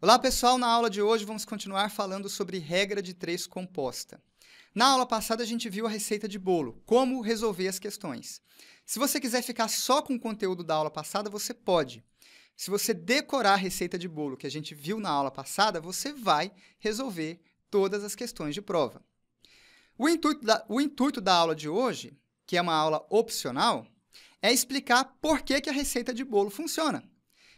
Olá pessoal, na aula de hoje vamos continuar falando sobre regra de três composta. Na aula passada a gente viu a receita de bolo, como resolver as questões. Se você quiser ficar só com o conteúdo da aula passada, você pode. Se você decorar a receita de bolo que a gente viu na aula passada, você vai resolver todas as questões de prova. O intuito, da, o intuito da aula de hoje, que é uma aula opcional, é explicar por que, que a receita de bolo funciona.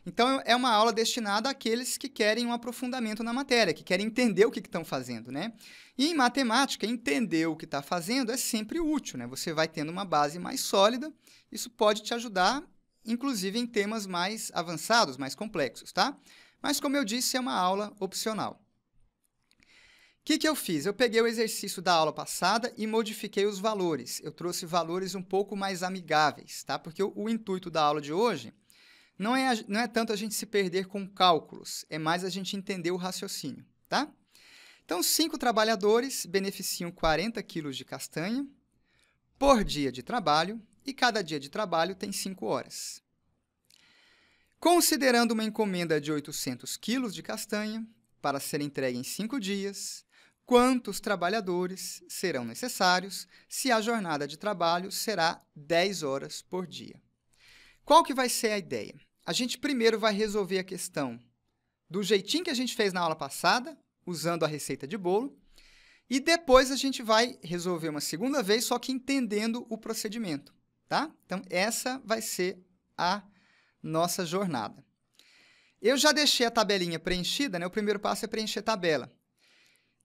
Então, é, é uma aula destinada àqueles que querem um aprofundamento na matéria, que querem entender o que estão fazendo, né? E em matemática, entender o que está fazendo é sempre útil, né? Você vai tendo uma base mais sólida, isso pode te ajudar, inclusive, em temas mais avançados, mais complexos, tá? Mas, como eu disse, é uma aula opcional. O que, que eu fiz? Eu peguei o exercício da aula passada e modifiquei os valores. Eu trouxe valores um pouco mais amigáveis, tá? Porque o, o intuito da aula de hoje não é, não é tanto a gente se perder com cálculos, é mais a gente entender o raciocínio, tá? Então, cinco trabalhadores beneficiam 40 quilos de castanha por dia de trabalho e cada dia de trabalho tem 5 horas. Considerando uma encomenda de 800 quilos de castanha para ser entregue em 5 dias, quantos trabalhadores serão necessários se a jornada de trabalho será 10 horas por dia. Qual que vai ser a ideia? A gente primeiro vai resolver a questão do jeitinho que a gente fez na aula passada, usando a receita de bolo, e depois a gente vai resolver uma segunda vez, só que entendendo o procedimento, tá? Então, essa vai ser a nossa jornada. Eu já deixei a tabelinha preenchida, né? O primeiro passo é preencher a tabela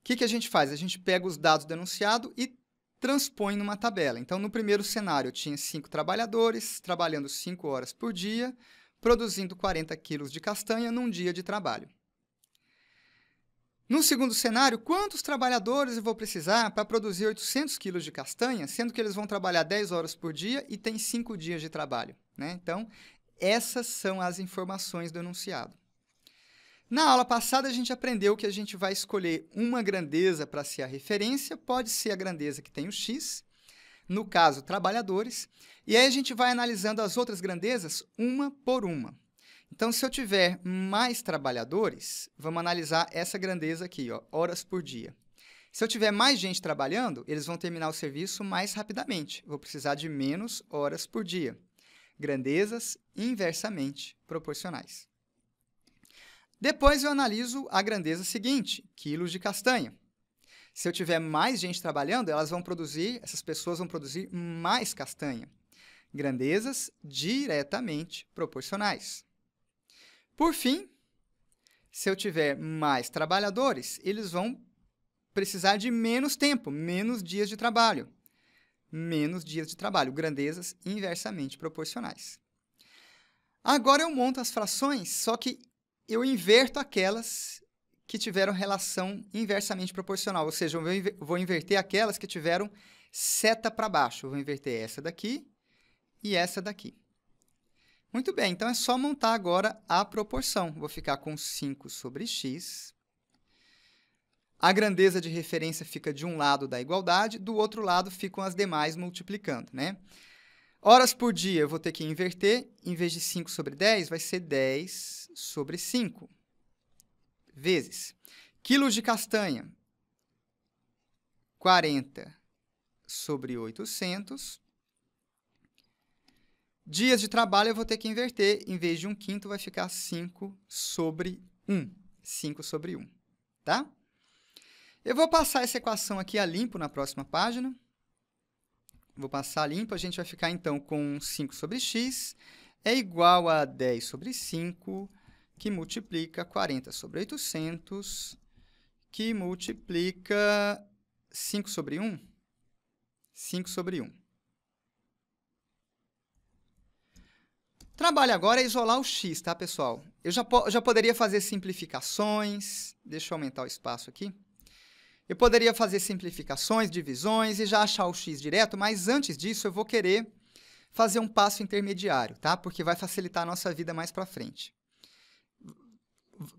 que, que a gente faz? A gente pega os dados do enunciado e transpõe numa tabela. Então, no primeiro cenário, eu tinha cinco trabalhadores trabalhando cinco horas por dia, produzindo 40 quilos de castanha num dia de trabalho. No segundo cenário, quantos trabalhadores eu vou precisar para produzir 800 quilos de castanha, sendo que eles vão trabalhar 10 horas por dia e tem 5 dias de trabalho? Né? Então, essas são as informações do enunciado. Na aula passada, a gente aprendeu que a gente vai escolher uma grandeza para ser a referência, pode ser a grandeza que tem o X, no caso, trabalhadores, e aí a gente vai analisando as outras grandezas uma por uma. Então, se eu tiver mais trabalhadores, vamos analisar essa grandeza aqui, ó, horas por dia. Se eu tiver mais gente trabalhando, eles vão terminar o serviço mais rapidamente. Vou precisar de menos horas por dia. Grandezas inversamente proporcionais. Depois eu analiso a grandeza seguinte, quilos de castanha. Se eu tiver mais gente trabalhando, elas vão produzir, essas pessoas vão produzir mais castanha. Grandezas diretamente proporcionais. Por fim, se eu tiver mais trabalhadores, eles vão precisar de menos tempo, menos dias de trabalho. Menos dias de trabalho, grandezas inversamente proporcionais. Agora eu monto as frações, só que eu inverto aquelas que tiveram relação inversamente proporcional, ou seja, eu vou, inverter aquelas que tiveram seta para baixo. Eu vou inverter essa daqui e essa daqui. Muito bem, então é só montar agora a proporção. Vou ficar com 5 sobre x. A grandeza de referência fica de um lado da igualdade, do outro lado ficam as demais multiplicando, né? Horas por dia eu vou ter que inverter, em vez de 5 sobre 10, vai ser 10 sobre 5 vezes. Quilos de castanha, 40 sobre 800. Dias de trabalho eu vou ter que inverter. Em vez de um quinto, vai ficar 5 sobre 1. 5 sobre 1, tá? Eu vou passar essa equação aqui a limpo na próxima página. Vou passar a limpo. A gente vai ficar, então, com 5 sobre x é igual a 10 sobre 5 que multiplica 40 sobre 800, que multiplica 5 sobre 1, 5 sobre 1. Trabalho agora é isolar o x, tá, pessoal? Eu já, po já poderia fazer simplificações, deixa eu aumentar o espaço aqui. Eu poderia fazer simplificações, divisões e já achar o x direto, mas antes disso eu vou querer fazer um passo intermediário, tá? Porque vai facilitar a nossa vida mais para frente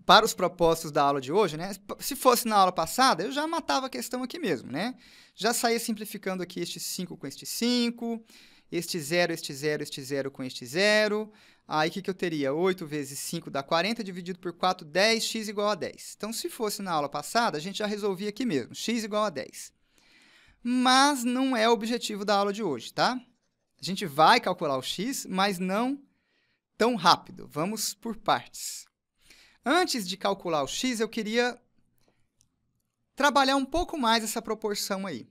para os propósitos da aula de hoje, né? Se fosse na aula passada, eu já matava a questão aqui mesmo, né? Já saía simplificando aqui este 5 com este 5, este 0, este 0, este 0 com este 0. Aí o que, que eu teria? 8 vezes 5 dá 40, dividido por 4, 10x igual a 10. Então, se fosse na aula passada, a gente já resolvia aqui mesmo, x igual a 10. Mas não é o objetivo da aula de hoje, tá? A gente vai calcular o x, mas não tão rápido. Vamos por partes. Antes de calcular o x, eu queria trabalhar um pouco mais essa proporção aí. O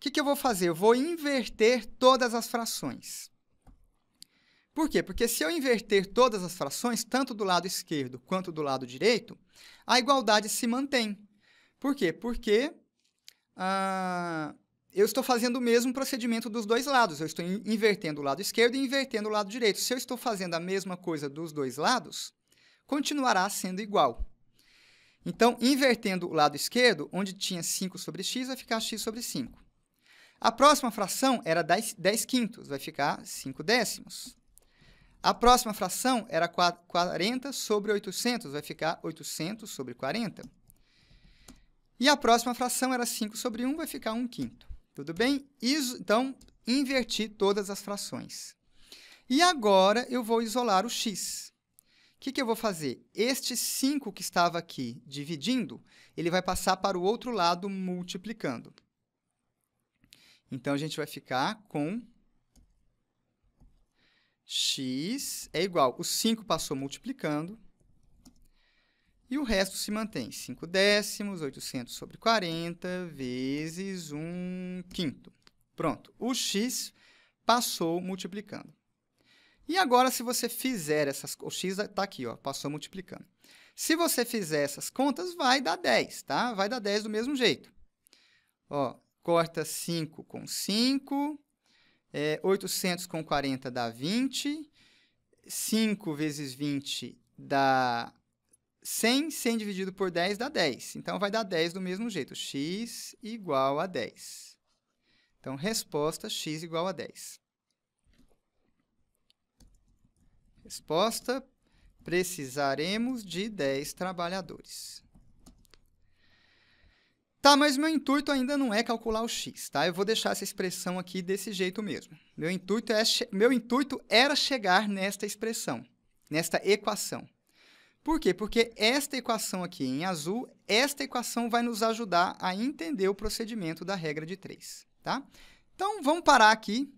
que, que eu vou fazer? Eu vou inverter todas as frações. Por quê? Porque se eu inverter todas as frações, tanto do lado esquerdo quanto do lado direito, a igualdade se mantém. Por quê? Porque ah, eu estou fazendo o mesmo procedimento dos dois lados. Eu estou invertendo o lado esquerdo e invertendo o lado direito. Se eu estou fazendo a mesma coisa dos dois lados, continuará sendo igual. Então, invertendo o lado esquerdo, onde tinha 5 sobre x, vai ficar x sobre 5. A próxima fração era 10, 10 quintos, vai ficar 5 décimos. A próxima fração era 40 sobre 800, vai ficar 800 sobre 40. E a próxima fração era 5 sobre 1, vai ficar 1 quinto. Tudo bem? Iso, então, inverti todas as frações. E agora eu vou isolar o x. O que, que, eu vou fazer? Este 5 que estava aqui dividindo, ele vai passar para o outro lado multiplicando. Então, a gente vai ficar com x é igual, o 5 passou multiplicando, e o resto se mantém, 5 décimos, 800 sobre 40, vezes 1 um quinto. Pronto, o x passou multiplicando. E agora, se você fizer essas... O x está aqui, ó, passou multiplicando. Se você fizer essas contas, vai dar 10, tá? Vai dar 10 do mesmo jeito. Ó, corta 5 com 5, é, 800 com 40 dá 20, 5 vezes 20 dá 100, 100 dividido por 10 dá 10. Então, vai dar 10 do mesmo jeito, x igual a 10. Então, resposta x igual a 10. Resposta: precisaremos de 10 trabalhadores. Tá, mas meu intuito ainda não é calcular o x, tá? Eu vou deixar essa expressão aqui desse jeito mesmo. Meu intuito, é meu intuito era chegar nesta expressão, nesta equação. Por quê? Porque esta equação aqui em azul, esta equação vai nos ajudar a entender o procedimento da regra de 3, tá? Então, vamos parar aqui.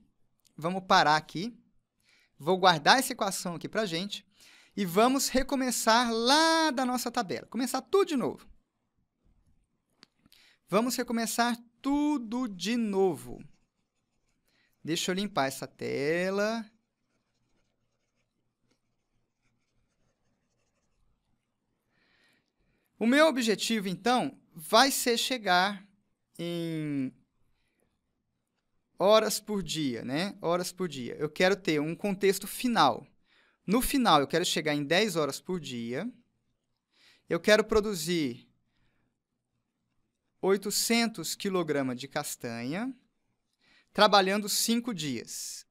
Vamos parar aqui. Vou guardar essa equação aqui para a gente e vamos recomeçar lá da nossa tabela. Começar tudo de novo. Vamos recomeçar tudo de novo. Deixa eu limpar essa tela. O meu objetivo, então, vai ser chegar em horas por dia, né? Horas por dia. Eu quero ter um contexto final. No final, eu quero chegar em 10 horas por dia. Eu quero produzir 800 kg de castanha, trabalhando 5 dias.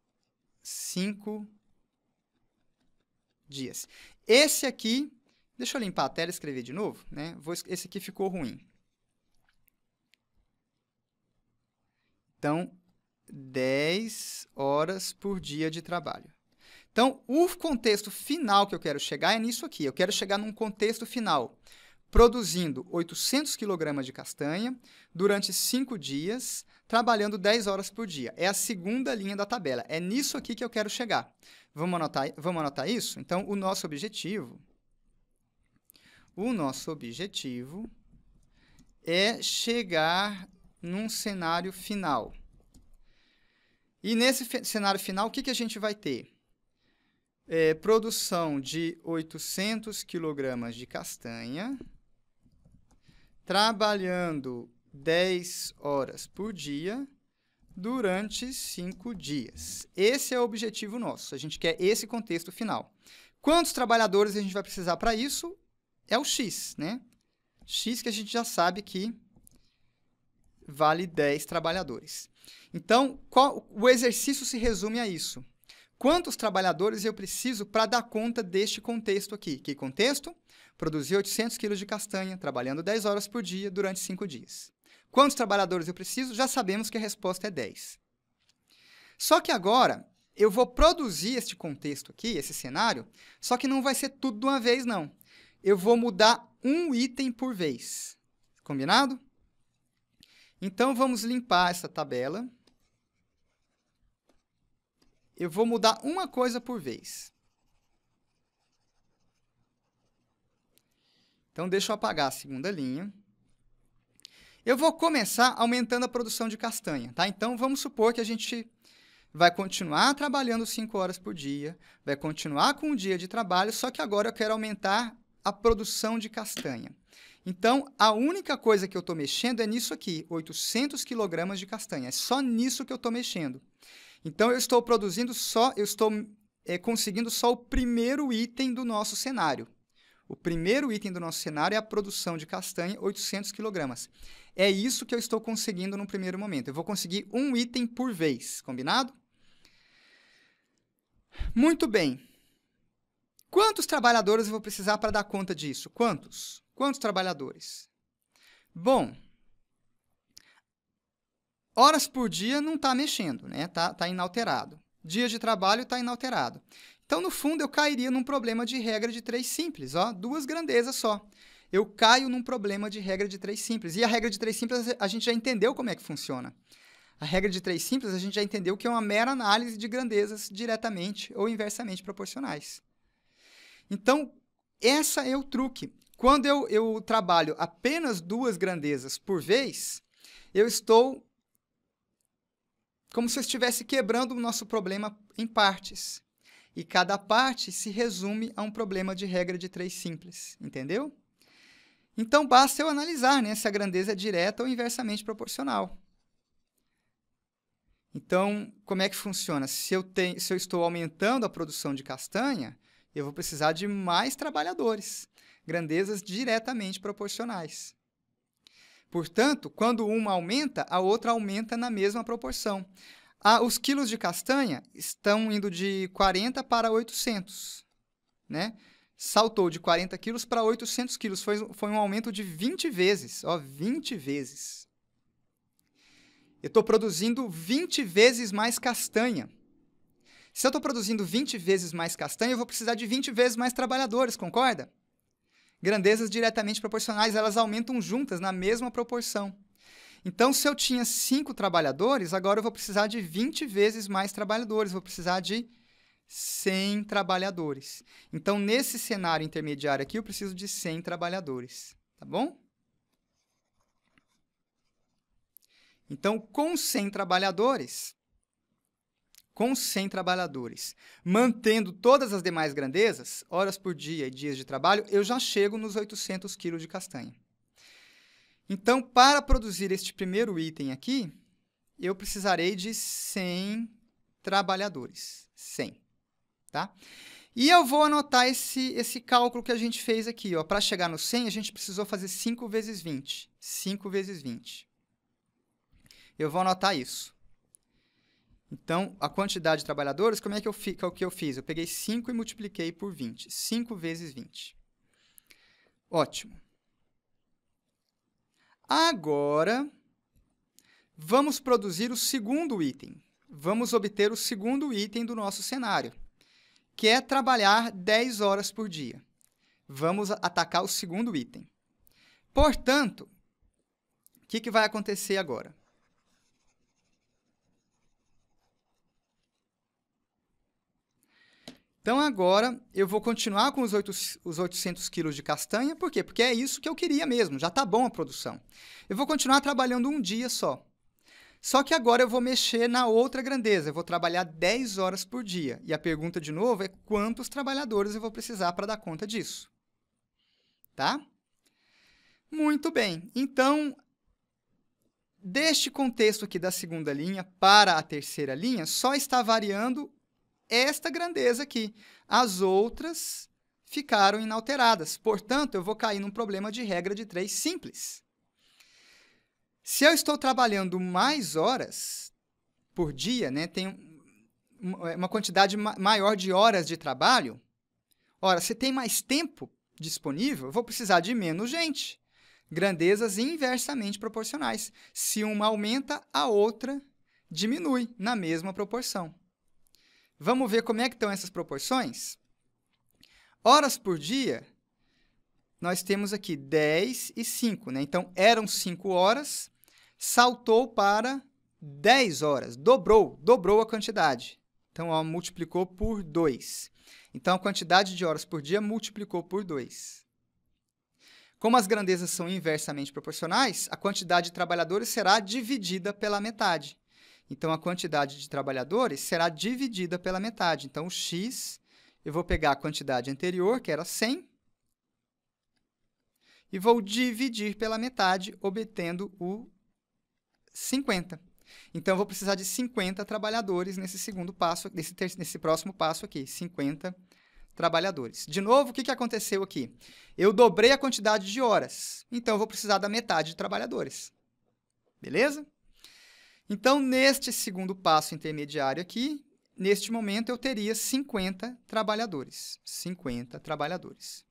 5 dias. Esse aqui, deixa eu limpar a tela e escrever de novo, né? Vou, esse aqui ficou ruim. Então, 10 horas por dia de trabalho. Então, o contexto final que eu quero chegar é nisso aqui. Eu quero chegar num contexto final, produzindo 800 kg de castanha durante 5 dias, trabalhando 10 horas por dia. É a segunda linha da tabela. É nisso aqui que eu quero chegar. Vamos anotar, vamos anotar isso? Então, o nosso objetivo o nosso objetivo é chegar num cenário final. E nesse cenário final, o que, que a gente vai ter? É, produção de 800 kg de castanha, trabalhando 10 horas por dia durante 5 dias. Esse é o objetivo nosso. A gente quer esse contexto final. Quantos trabalhadores a gente vai precisar para isso? É o X, né? X que a gente já sabe que vale 10 trabalhadores. Então, qual, o exercício se resume a isso. Quantos trabalhadores eu preciso para dar conta deste contexto aqui? Que contexto? Produzir 800 quilos de castanha, trabalhando 10 horas por dia durante 5 dias. Quantos trabalhadores eu preciso? Já sabemos que a resposta é 10. Só que agora, eu vou produzir este contexto aqui, esse cenário, só que não vai ser tudo de uma vez, não. Eu vou mudar um item por vez. Combinado? Então, vamos limpar essa tabela. Eu vou mudar uma coisa por vez. Então, deixa eu apagar a segunda linha. Eu vou começar aumentando a produção de castanha, tá? Então, vamos supor que a gente vai continuar trabalhando 5 horas por dia, vai continuar com um dia de trabalho, só que agora eu quero aumentar a produção de castanha. Então, a única coisa que eu estou mexendo é nisso aqui, 800 quilogramas de castanha. É só nisso que eu estou mexendo. Então, eu estou produzindo só, eu estou é, conseguindo só o primeiro item do nosso cenário. O primeiro item do nosso cenário é a produção de castanha, 800 quilogramas. É isso que eu estou conseguindo no primeiro momento. Eu vou conseguir um item por vez, combinado? Muito bem. Quantos trabalhadores eu vou precisar para dar conta disso? Quantos? Quantos trabalhadores? Bom, horas por dia não está mexendo, né? Está tá inalterado. Dias de trabalho está inalterado. Então, no fundo, eu cairia num problema de regra de três simples, ó, duas grandezas só. Eu caio num problema de regra de três simples. E a regra de três simples a gente já entendeu como é que funciona. A regra de três simples a gente já entendeu que é uma mera análise de grandezas diretamente ou inversamente proporcionais. Então, essa é o truque. Quando eu, eu trabalho apenas duas grandezas por vez, eu estou como se eu estivesse quebrando o nosso problema em partes. E cada parte se resume a um problema de regra de três simples, entendeu? Então basta eu analisar né, se a grandeza é direta ou inversamente proporcional. Então, como é que funciona? Se eu, tenho, se eu estou aumentando a produção de castanha, eu vou precisar de mais trabalhadores, grandezas diretamente proporcionais. Portanto, quando uma aumenta, a outra aumenta na mesma proporção. Ah, os quilos de castanha estão indo de 40 para 800, né? Saltou de 40 quilos para 800 quilos. Foi, foi um aumento de 20 vezes, ó, 20 vezes. Eu estou produzindo 20 vezes mais castanha. Se eu estou produzindo 20 vezes mais castanha, eu vou precisar de 20 vezes mais trabalhadores, concorda? Grandezas diretamente proporcionais, elas aumentam juntas na mesma proporção. Então, se eu tinha 5 trabalhadores, agora eu vou precisar de 20 vezes mais trabalhadores, vou precisar de 100 trabalhadores. Então, nesse cenário intermediário aqui, eu preciso de 100 trabalhadores, tá bom? Então, com 100 trabalhadores, com 100 trabalhadores, mantendo todas as demais grandezas, horas por dia e dias de trabalho, eu já chego nos 800 quilos de castanha. Então, para produzir este primeiro item aqui, eu precisarei de 100 trabalhadores. 100, tá? E eu vou anotar esse, esse cálculo que a gente fez aqui. Para chegar no 100, a gente precisou fazer 5 vezes 20. 5 vezes 20. Eu vou anotar isso. Então, a quantidade de trabalhadores, como é que eu, fi, que eu fiz? Eu peguei 5 e multipliquei por 20. 5 vezes 20. Ótimo. Agora, vamos produzir o segundo item. Vamos obter o segundo item do nosso cenário, que é trabalhar 10 horas por dia. Vamos atacar o segundo item. Portanto, o que, que vai acontecer agora? Então agora eu vou continuar com os, 8, os 800 quilos de castanha, por quê? Porque é isso que eu queria mesmo, já está bom a produção. Eu vou continuar trabalhando um dia só. Só que agora eu vou mexer na outra grandeza, eu vou trabalhar 10 horas por dia. E a pergunta de novo é quantos trabalhadores eu vou precisar para dar conta disso? Tá? Muito bem. Então, deste contexto aqui da segunda linha para a terceira linha, só está variando esta grandeza aqui. As outras ficaram inalteradas. Portanto, eu vou cair num problema de regra de três simples. Se eu estou trabalhando mais horas por dia, né, tem é, uma quantidade maior de horas de trabalho, ora, se tem mais tempo disponível, eu vou precisar de menos gente. Grandezas inversamente proporcionais. Se uma aumenta, a outra diminui na mesma proporção. Vamos ver como é que estão essas proporções? Horas por dia, nós temos aqui 10 e 5, né? Então, eram 5 horas, saltou para 10 horas, dobrou, dobrou a quantidade. Então, ó, multiplicou por 2. Então, a quantidade de horas por dia multiplicou por 2. Como as grandezas são inversamente proporcionais, a quantidade de trabalhadores será dividida pela metade. Então, a quantidade de trabalhadores será dividida pela metade. Então, o x, eu vou pegar a quantidade anterior, que era 100, e vou dividir pela metade, obtendo o 50. Então, eu vou precisar de 50 trabalhadores nesse segundo passo, nesse, nesse próximo passo aqui, 50 trabalhadores. De novo, o que, que aconteceu aqui? Eu dobrei a quantidade de horas, então eu vou precisar da metade de trabalhadores. Beleza? Então, neste segundo passo intermediário aqui, neste momento eu teria 50 trabalhadores. 50 trabalhadores.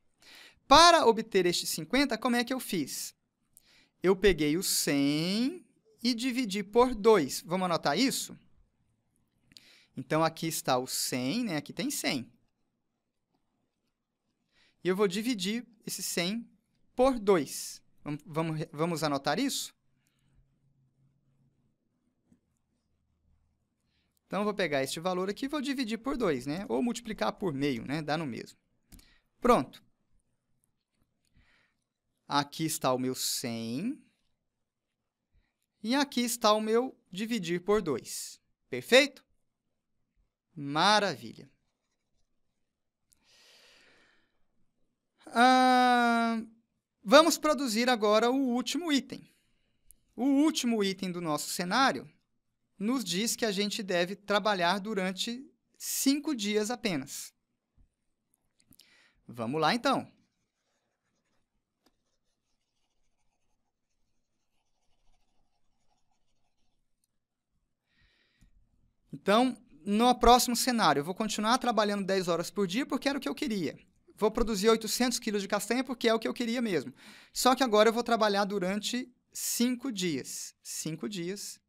Para obter estes 50, como é que eu fiz? Eu peguei o 100 e dividi por 2. Vamos anotar isso? Então, aqui está o 100, né? aqui tem 100. E eu vou dividir esse 100 por 2. Vamos, vamos anotar isso? Então, eu vou pegar este valor aqui e vou dividir por 2, né? Ou multiplicar por meio, né? Dá no mesmo. Pronto. Aqui está o meu 100. E aqui está o meu dividir por 2. Perfeito? Maravilha. Ah, vamos produzir agora o último item. O último item do nosso cenário nos diz que a gente deve trabalhar durante cinco dias apenas. Vamos lá então. Então, no próximo cenário, eu vou continuar trabalhando 10 horas por dia porque era o que eu queria. Vou produzir 800 quilos de castanha porque é o que eu queria mesmo. Só que agora eu vou trabalhar durante 5 dias. 5 dias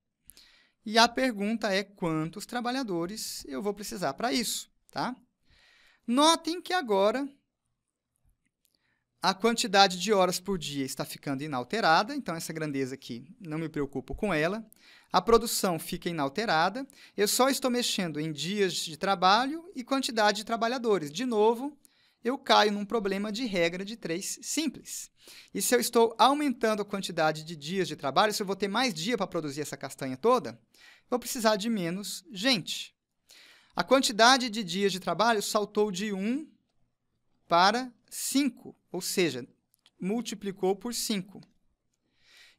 e a pergunta é quantos trabalhadores eu vou precisar para isso, tá? Notem que agora a quantidade de horas por dia está ficando inalterada, então essa grandeza aqui não me preocupo com ela. A produção fica inalterada. Eu só estou mexendo em dias de trabalho e quantidade de trabalhadores. De novo, eu caio num problema de regra de três simples. E se eu estou aumentando a quantidade de dias de trabalho, se eu vou ter mais dia para produzir essa castanha toda, vou precisar de menos gente. A quantidade de dias de trabalho saltou de 1 para 5, ou seja, multiplicou por 5.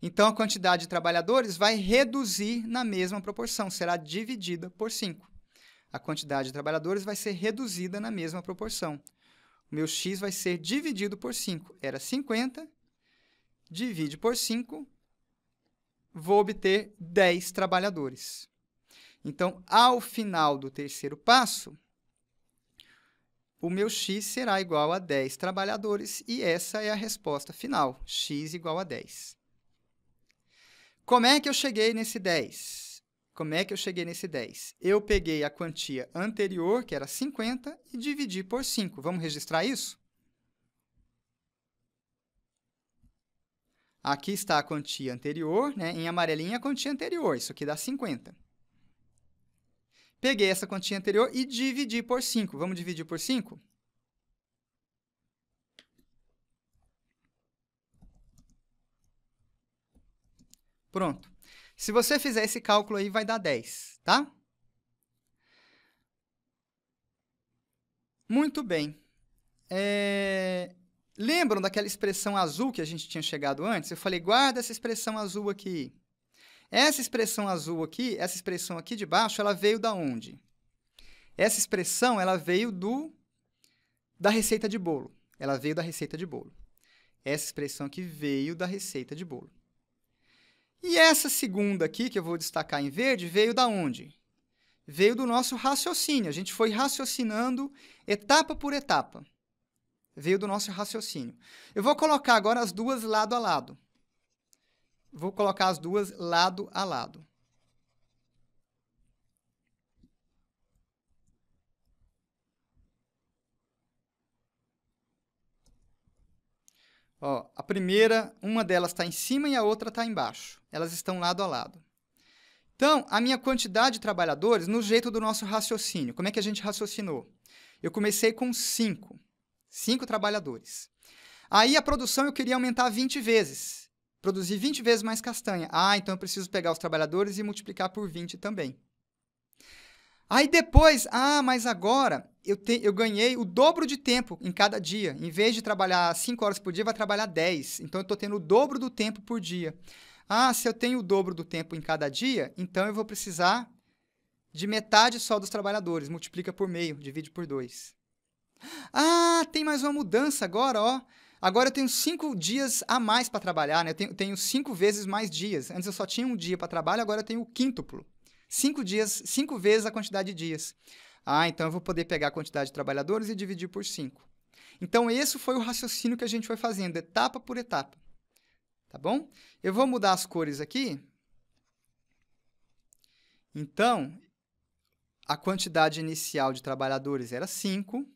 Então, a quantidade de trabalhadores vai reduzir na mesma proporção, será dividida por 5. A quantidade de trabalhadores vai ser reduzida na mesma proporção meu x vai ser dividido por 5. Era 50, divide por 5, vou obter 10 trabalhadores. Então, ao final do terceiro passo, o meu x será igual a 10 trabalhadores e essa é a resposta final, x igual a 10. Como é que eu cheguei nesse 10? Como é que eu cheguei nesse 10? Eu peguei a quantia anterior, que era 50, e dividi por 5. Vamos registrar isso? Aqui está a quantia anterior, né? em amarelinha a quantia anterior, isso aqui dá 50. Peguei essa quantia anterior e dividi por 5. Vamos dividir por 5? Pronto. Se você fizer esse cálculo aí, vai dar 10, tá? Muito bem. É... Lembram daquela expressão azul que a gente tinha chegado antes? Eu falei, guarda essa expressão azul aqui. Essa expressão azul aqui, essa expressão aqui de baixo, ela veio da onde? Essa expressão, ela veio do da receita de bolo. Ela veio da receita de bolo. Essa expressão aqui veio da receita de bolo. E essa segunda aqui, que eu vou destacar em verde, veio da onde? Veio do nosso raciocínio. A gente foi raciocinando etapa por etapa. Veio do nosso raciocínio. Eu vou colocar agora as duas lado a lado. Vou colocar as duas lado a lado. Ó, a primeira, uma delas está em cima e a outra está embaixo. Elas estão lado a lado. Então, a minha quantidade de trabalhadores no jeito do nosso raciocínio. Como é que a gente raciocinou? Eu comecei com 5. 5 trabalhadores. Aí a produção eu queria aumentar 20 vezes. Produzir 20 vezes mais castanha. Ah, então eu preciso pegar os trabalhadores e multiplicar por 20 também. Aí depois, ah, mas agora eu, te, eu ganhei o dobro de tempo em cada dia. Em vez de trabalhar 5 horas por dia, vai trabalhar 10. Então, eu estou tendo o dobro do tempo por dia. Ah, se eu tenho o dobro do tempo em cada dia, então eu vou precisar de metade só dos trabalhadores. Multiplica por meio, divide por 2. Ah, tem mais uma mudança agora, ó. Agora eu tenho cinco dias a mais para trabalhar, né? Eu tenho, tenho, cinco vezes mais dias. Antes eu só tinha um dia para trabalho, agora eu tenho o quíntuplo. Cinco dias, cinco vezes a quantidade de dias. Ah, então eu vou poder pegar a quantidade de trabalhadores e dividir por 5. Então, esse foi o raciocínio que a gente foi fazendo, etapa por etapa. Tá bom? Eu vou mudar as cores aqui. Então, a quantidade inicial de trabalhadores era 5.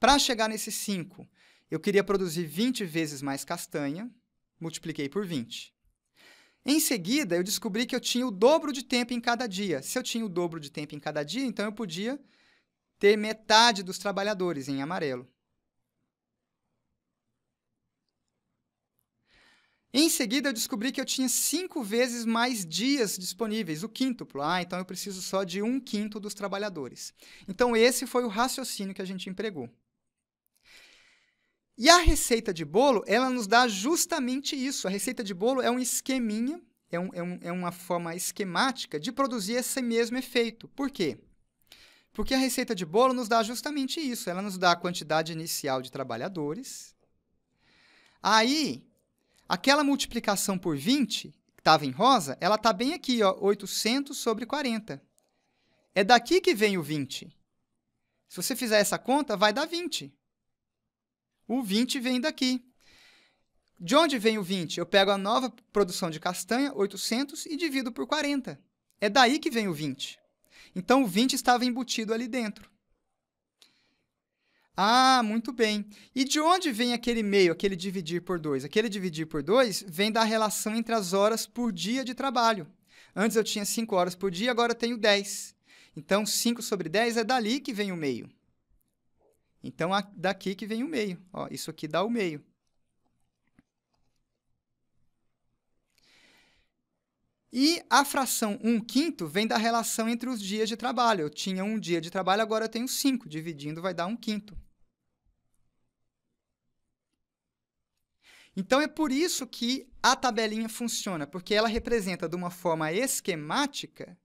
Para chegar nesses 5, eu queria produzir 20 vezes mais castanha, multipliquei por 20. Em seguida, eu descobri que eu tinha o dobro de tempo em cada dia. Se eu tinha o dobro de tempo em cada dia, então eu podia ter metade dos trabalhadores em amarelo. Em seguida, eu descobri que eu tinha cinco vezes mais dias disponíveis, o quíntuplo. Ah, então eu preciso só de um quinto dos trabalhadores. Então, esse foi o raciocínio que a gente empregou. E a receita de bolo, ela nos dá justamente isso. A receita de bolo é um esqueminha, é, um, é, um, é uma forma esquemática de produzir esse mesmo efeito. Por quê? Porque a receita de bolo nos dá justamente isso. Ela nos dá a quantidade inicial de trabalhadores. Aí, aquela multiplicação por 20, que estava em rosa, ela está bem aqui, ó, 800 sobre 40. É daqui que vem o 20. Se você fizer essa conta, vai dar 20. O 20 vem daqui. De onde vem o 20? Eu pego a nova produção de castanha, 800, e divido por 40. É daí que vem o 20. Então o 20 estava embutido ali dentro. Ah, muito bem. E de onde vem aquele meio, aquele dividir por 2? Aquele dividir por 2 vem da relação entre as horas por dia de trabalho. Antes eu tinha 5 horas por dia, agora eu tenho 10. Então 5 sobre 10 é dali que vem o meio. Então, a, daqui que vem o meio. Ó, isso aqui dá o meio. E a fração 1 um quinto vem da relação entre os dias de trabalho. Eu tinha um dia de trabalho, agora eu tenho cinco. Dividindo vai dar um quinto. Então é por isso que a tabelinha funciona, porque ela representa de uma forma esquemática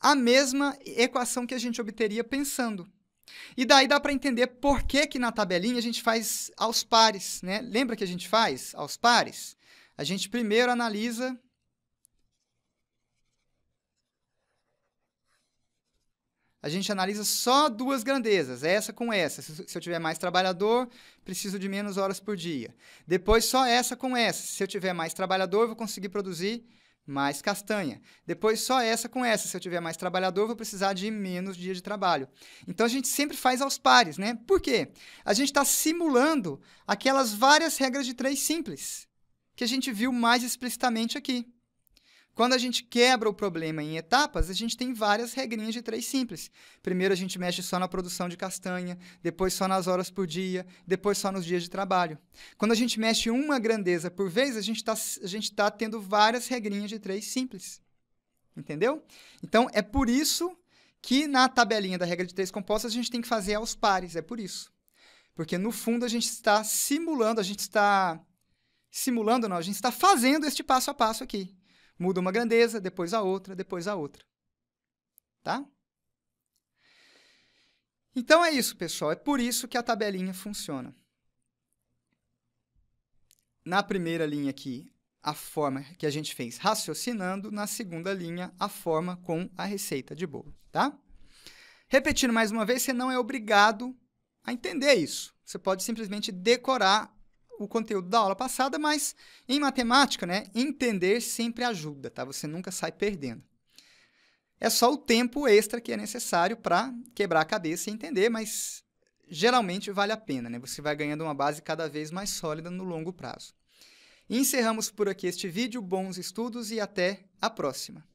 a mesma equação que a gente obteria pensando. E daí dá para entender por que, que na tabelinha a gente faz aos pares, né? Lembra que a gente faz aos pares? A gente primeiro analisa a gente analisa só duas grandezas, essa com essa. Se eu tiver mais trabalhador, preciso de menos horas por dia. Depois, só essa com essa. Se eu tiver mais trabalhador, vou conseguir produzir mais castanha. Depois só essa com essa. Se eu tiver mais trabalhador, vou precisar de menos dia de trabalho. Então a gente sempre faz aos pares, né? Por quê? A gente está simulando aquelas várias regras de três simples que a gente viu mais explicitamente aqui. Quando a gente quebra o problema em etapas, a gente tem várias regrinhas de três simples. Primeiro a gente mexe só na produção de castanha, depois só nas horas por dia, depois só nos dias de trabalho. Quando a gente mexe uma grandeza por vez, a gente está tá tendo várias regrinhas de três simples. Entendeu? Então é por isso que na tabelinha da regra de três compostas a gente tem que fazer aos pares, é por isso. Porque no fundo a gente está simulando, a gente está simulando, não, a gente está fazendo este passo a passo aqui. Muda uma grandeza, depois a outra, depois a outra. Tá? Então é isso, pessoal. É por isso que a tabelinha funciona. Na primeira linha aqui, a forma que a gente fez raciocinando. Na segunda linha, a forma com a receita de bolo, tá? Repetindo mais uma vez, você não é obrigado a entender isso. Você pode simplesmente decorar o conteúdo da aula passada, mas em matemática, né, entender sempre ajuda, tá? Você nunca sai perdendo. É só o tempo extra que é necessário para quebrar a cabeça e entender, mas geralmente vale a pena, né? Você vai ganhando uma base cada vez mais sólida no longo prazo. encerramos por aqui este vídeo, bons estudos e até a próxima!